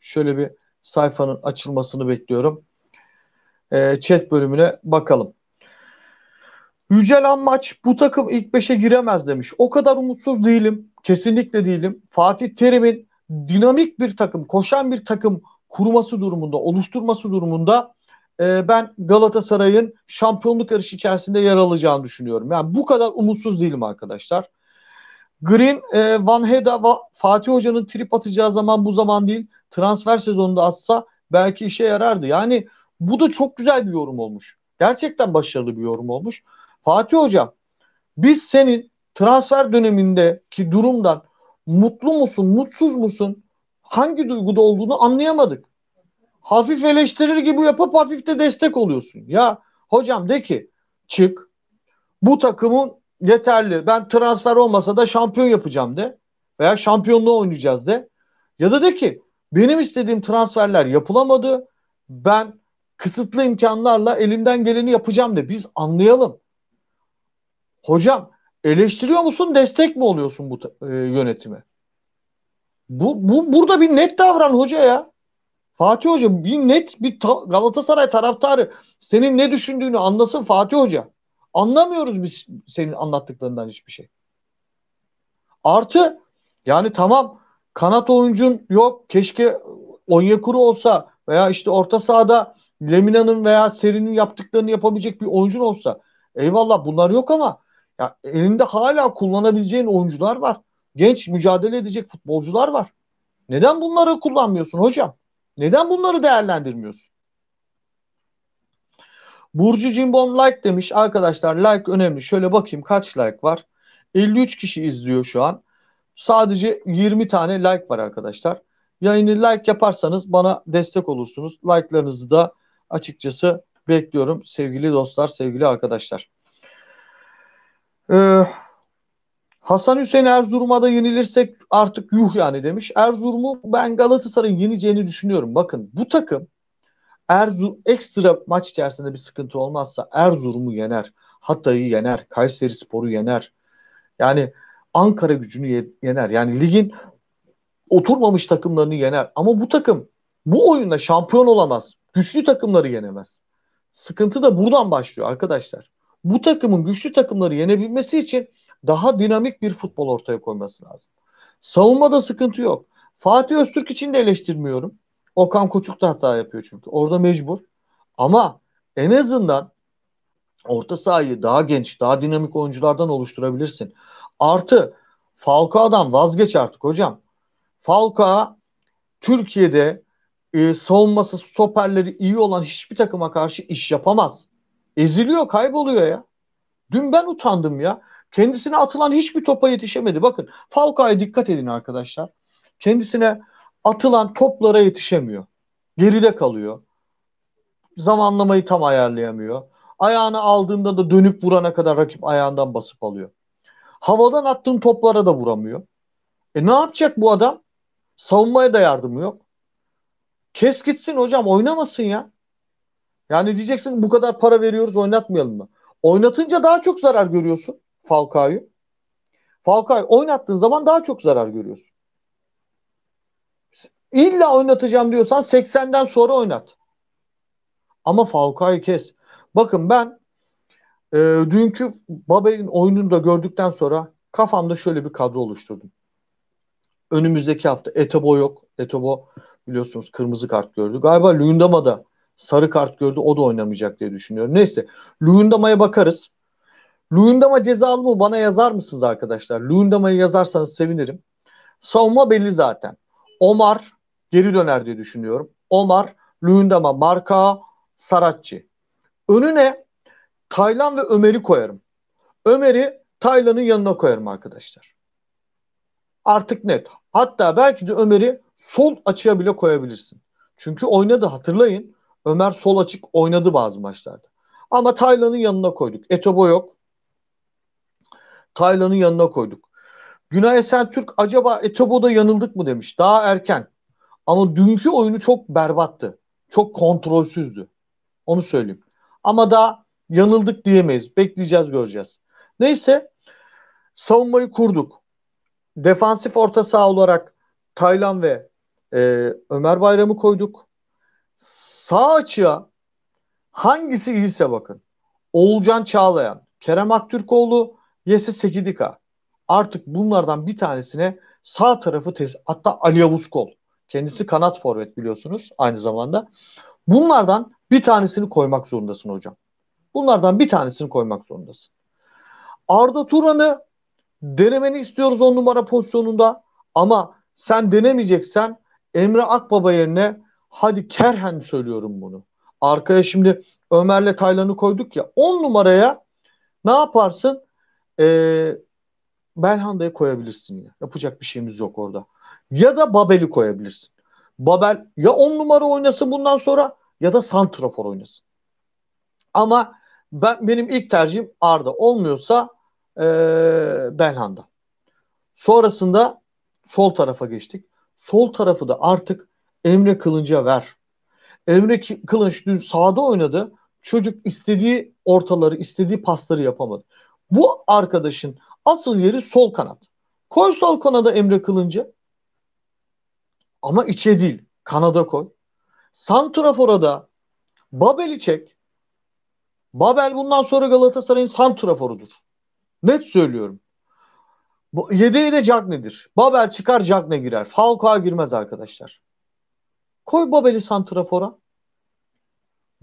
şöyle bir sayfanın açılmasını bekliyorum. E, chat bölümüne bakalım. Yücel maç bu takım ilk 5'e giremez demiş. O kadar umutsuz değilim. Kesinlikle değilim. Fatih Terim'in dinamik bir takım, koşan bir takım kurması durumunda, oluşturması durumunda e, ben Galatasaray'ın şampiyonluk yarışı içerisinde yer alacağını düşünüyorum. Yani bu kadar umutsuz değilim arkadaşlar. Green, e, Van Heda, Va, Fatih Hoca'nın trip atacağı zaman bu zaman değil transfer sezonunda atsa belki işe yarardı. Yani bu da çok güzel bir yorum olmuş. Gerçekten başarılı bir yorum olmuş. Fatih Hocam biz senin transfer dönemindeki durumdan mutlu musun, mutsuz musun, hangi duyguda olduğunu anlayamadık. Hafif eleştirir gibi yapıp hafif de destek oluyorsun. Ya hocam de ki çık bu takımın yeterli ben transfer olmasa da şampiyon yapacağım de veya şampiyonluğa oynayacağız de. Ya da de ki benim istediğim transferler yapılamadı. Ben kısıtlı imkanlarla elimden geleni yapacağım de biz anlayalım. Hocam eleştiriyor musun destek mi oluyorsun bu e, yönetime? Bu, bu burada bir net davran hoca ya. Fatih Hoca bir net bir ta- Galatasaray taraftarı senin ne düşündüğünü anlasın Fatih Hoca. Anlamıyoruz biz senin anlattıklarından hiçbir şey. Artı yani tamam kanat oyuncun yok. Keşke Onyekuru olsa veya işte orta sahada Lemina'nın veya Seri'nin yaptıklarını yapabilecek bir oyuncun olsa. Eyvallah bunlar yok ama ya elinde hala kullanabileceğin oyuncular var. Genç mücadele edecek futbolcular var. Neden bunları kullanmıyorsun hocam? Neden bunları değerlendirmiyorsun? Burcu Cimbom like demiş. Arkadaşlar like önemli. Şöyle bakayım kaç like var. 53 kişi izliyor şu an. Sadece 20 tane like var arkadaşlar. Yayını like yaparsanız bana destek olursunuz. Like'larınızı da açıkçası bekliyorum sevgili dostlar, sevgili arkadaşlar. Ee, Hasan Hüseyin Erzurum'a da yenilirsek artık yuh yani demiş. Erzurum'u ben Galatasaray'ın yeneceğini düşünüyorum. Bakın bu takım Erzurum ekstra maç içerisinde bir sıkıntı olmazsa Erzurum'u yener. Hatay'ı yener. Kayseri Spor'u yener. Yani Ankara gücünü yener. Yani ligin oturmamış takımlarını yener. Ama bu takım bu oyunda şampiyon olamaz. Güçlü takımları yenemez. Sıkıntı da buradan başlıyor arkadaşlar. Bu takımın güçlü takımları yenebilmesi için daha dinamik bir futbol ortaya koyması lazım. Savunmada sıkıntı yok. Fatih Öztürk için de eleştirmiyorum. Okan Koçuk da hata yapıyor çünkü. Orada mecbur. Ama en azından orta sahayı daha genç, daha dinamik oyunculardan oluşturabilirsin. Artı Falcao'dan vazgeç artık hocam. Falcao Türkiye'de e, savunması stoperleri iyi olan hiçbir takıma karşı iş yapamaz. Eziliyor, kayboluyor ya. Dün ben utandım ya. Kendisine atılan hiçbir topa yetişemedi. Bakın Falcao'ya dikkat edin arkadaşlar. Kendisine atılan toplara yetişemiyor. Geride kalıyor. Zamanlamayı tam ayarlayamıyor. Ayağını aldığında da dönüp vurana kadar rakip ayağından basıp alıyor. Havadan attığın toplara da vuramıyor. E ne yapacak bu adam? Savunmaya da yardım yok. Kes gitsin hocam oynamasın ya. Yani diyeceksin bu kadar para veriyoruz oynatmayalım mı? Oynatınca daha çok zarar görüyorsun Falcao'yu. Falcao oynattığın zaman daha çok zarar görüyorsun. İlla oynatacağım diyorsan 80'den sonra oynat. Ama Falcao'yu kes. Bakın ben e, dünkü Babel'in oyununu da gördükten sonra kafamda şöyle bir kadro oluşturdum. Önümüzdeki hafta Etebo yok. Etebo biliyorsunuz kırmızı kart gördü. Galiba Luyendama da sarı kart gördü. O da oynamayacak diye düşünüyorum. Neyse Luyendama'ya bakarız. Luyendama cezalı mı? Bana yazar mısınız arkadaşlar? Luyendama'yı yazarsanız sevinirim. Savunma belli zaten. Omar geri döner diye düşünüyorum. Omar, Luyendama, Marka, Saratçı. Önüne Taylan ve Ömer'i koyarım. Ömer'i Taylan'ın yanına koyarım arkadaşlar. Artık net. Hatta belki de Ömer'i sol açıya bile koyabilirsin. Çünkü oynadı hatırlayın. Ömer sol açık oynadı bazı maçlarda. Ama Taylan'ın yanına koyduk. Etobo yok. Taylan'ın yanına koyduk. Günay Esen Türk acaba Etobo'da yanıldık mı demiş. Daha erken. Ama dünkü oyunu çok berbattı. Çok kontrolsüzdü. Onu söyleyeyim. Ama daha yanıldık diyemeyiz. Bekleyeceğiz göreceğiz. Neyse savunmayı kurduk. Defansif orta saha olarak Taylan ve e, Ömer Bayram'ı koyduk. Sağ açığa hangisi iyiyse bakın. Oğulcan Çağlayan, Kerem Aktürkoğlu, Yese Sekidika. Artık bunlardan bir tanesine sağ tarafı tez hatta Ali Yavuzkol, Kendisi kanat forvet biliyorsunuz aynı zamanda. Bunlardan bir tanesini koymak zorundasın hocam. Bunlardan bir tanesini koymak zorundasın. Arda Turan'ı denemeni istiyoruz on numara pozisyonunda ama sen denemeyeceksen Emre Akbaba yerine hadi kerhen söylüyorum bunu. Arkaya şimdi Ömer'le Taylan'ı koyduk ya on numaraya ne yaparsın? Ee, Belhanda'yı koyabilirsin ya. Yapacak bir şeyimiz yok orada. Ya da Babel'i koyabilirsin. Babel ya on numara oynasın bundan sonra ya da Santrafor oynasın. Ama ben benim ilk tercihim Arda olmuyorsa e, Belhanda. Sonrasında sol tarafa geçtik. Sol tarafı da artık Emre Kılınç'a ver. Emre Kılınç dün sağda oynadı. Çocuk istediği ortaları, istediği pasları yapamadı. Bu arkadaşın asıl yeri sol kanat. Koy sol kanada Emre Kılınç'ı. Ama içe değil. Kanada koy. Santrafor'a da Babel'i çek. Babel bundan sonra Galatasaray'ın santraforudur. Net söylüyorum. Yedeği de Cagney'dir. Babel çıkar Cagney girer. Falcao girmez arkadaşlar. Koy Babel'i santrafora.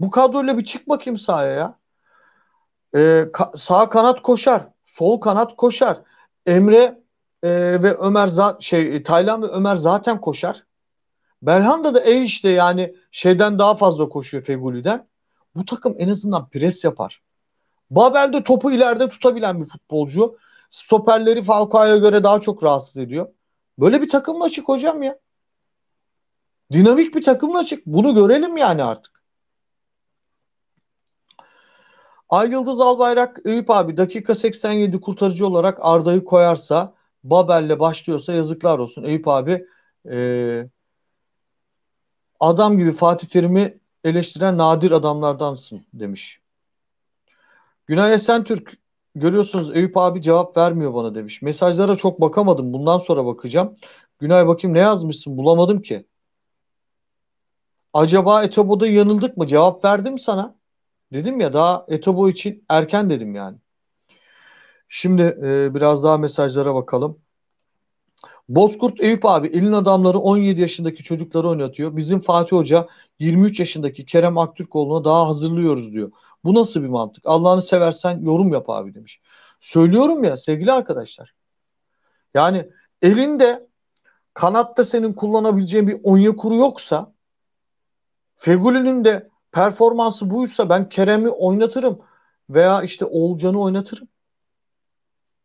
Bu kadroyla bir çık bakayım sahaya ya. Ee, ka- sağ kanat koşar. Sol kanat koşar. Emre e, ve Ömer za- şey Taylan ve Ömer zaten koşar. Belhanda da e işte yani şeyden daha fazla koşuyor Feguli'den. Bu takım en azından pres yapar. Babel de topu ileride tutabilen bir futbolcu. Stoperleri Falcao'ya göre daha çok rahatsız ediyor. Böyle bir takımla çık hocam ya. Dinamik bir takımla çık. Bunu görelim yani artık. Ay Yıldız Albayrak Eyüp abi dakika 87 kurtarıcı olarak Arda'yı koyarsa Babel'le başlıyorsa yazıklar olsun. Eyüp abi e, adam gibi Fatih Terim'i eleştiren nadir adamlardansın demiş. Günay Türk görüyorsunuz Eyüp abi cevap vermiyor bana demiş. Mesajlara çok bakamadım. Bundan sonra bakacağım. Günay bakayım ne yazmışsın bulamadım ki. Acaba Etobo'da yanıldık mı? Cevap verdim sana. Dedim ya daha Etobo için erken dedim yani. Şimdi e, biraz daha mesajlara bakalım. Bozkurt Eyüp abi elin adamları 17 yaşındaki çocukları oynatıyor. Bizim Fatih Hoca 23 yaşındaki Kerem Aktürkoğlu'na daha hazırlıyoruz diyor. Bu nasıl bir mantık? Allah'ını seversen yorum yap abi demiş. Söylüyorum ya sevgili arkadaşlar. Yani elinde kanatta senin kullanabileceğin bir kuru yoksa Fegüli'nin de performansı buysa ben Kerem'i oynatırım veya işte Oğulcan'ı oynatırım.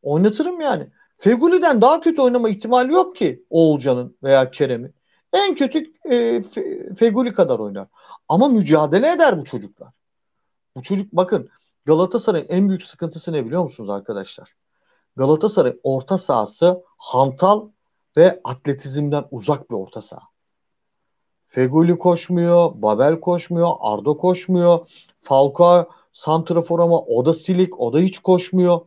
Oynatırım yani. Fegüli'den daha kötü oynama ihtimali yok ki Oğulcan'ın veya Kerem'in. En kötü e, Fegüli kadar oynar. Ama mücadele eder bu çocuklar. Bu çocuk bakın Galatasaray'ın en büyük sıkıntısı ne biliyor musunuz arkadaşlar? Galatasaray orta sahası hantal ve atletizmden uzak bir orta saha. Feguli koşmuyor, Babel koşmuyor, Arda koşmuyor. Falcao santrafor ama o da silik, o da hiç koşmuyor.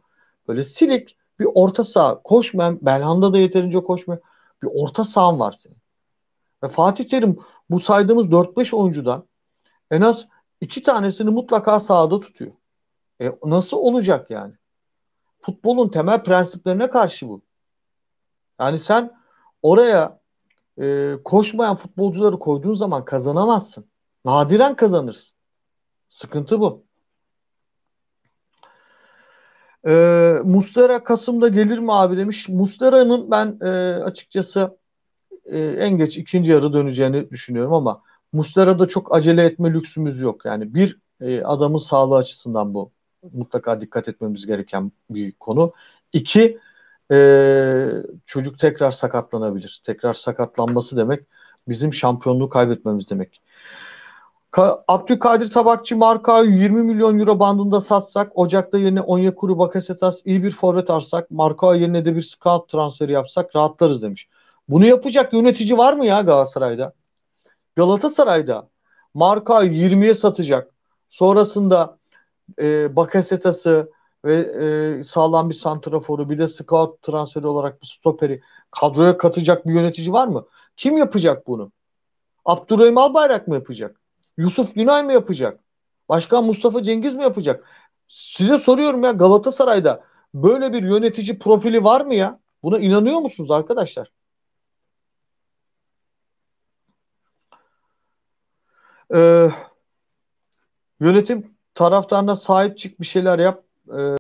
Böyle silik bir orta saha koşmayan, Belhanda da yeterince koşmuyor. Bir orta sahan var senin. Ve Fatih Terim bu saydığımız 4-5 oyuncudan en az iki tanesini mutlaka sahada tutuyor. E, nasıl olacak yani? Futbolun temel prensiplerine karşı bu. Yani sen oraya e, koşmayan futbolcuları koyduğun zaman kazanamazsın. Nadiren kazanırsın. Sıkıntı bu. E, Mustera Kasım'da gelir mi abi demiş. Mustera'nın ben e, açıkçası e, en geç ikinci yarı döneceğini düşünüyorum ama Mustera'da çok acele etme lüksümüz yok. Yani bir e, adamın sağlığı açısından bu mutlaka dikkat etmemiz gereken bir konu. İki e, çocuk tekrar sakatlanabilir. Tekrar sakatlanması demek bizim şampiyonluğu kaybetmemiz demek. Abdülkadir Tabakçı Marka'yı 20 milyon euro bandında satsak, Ocak'ta yerine Onyekuru Bakasetas iyi bir forvet arsak, Marka yerine de bir scout transferi yapsak rahatlarız demiş. Bunu yapacak yönetici var mı ya Galatasaray'da? Galatasaray'da Marka 20'ye satacak. Sonrasında e, Bakasetas'ı ve e, sağlam bir santraforu bir de scout transferi olarak bir stoperi kadroya katacak bir yönetici var mı? Kim yapacak bunu? Abdurrahim Albayrak mı yapacak? Yusuf Günay mı yapacak? Başkan Mustafa Cengiz mi yapacak? Size soruyorum ya Galatasaray'da böyle bir yönetici profili var mı ya? Buna inanıyor musunuz arkadaşlar? Ee, yönetim taraftarına sahip çık bir şeyler yap. Ee,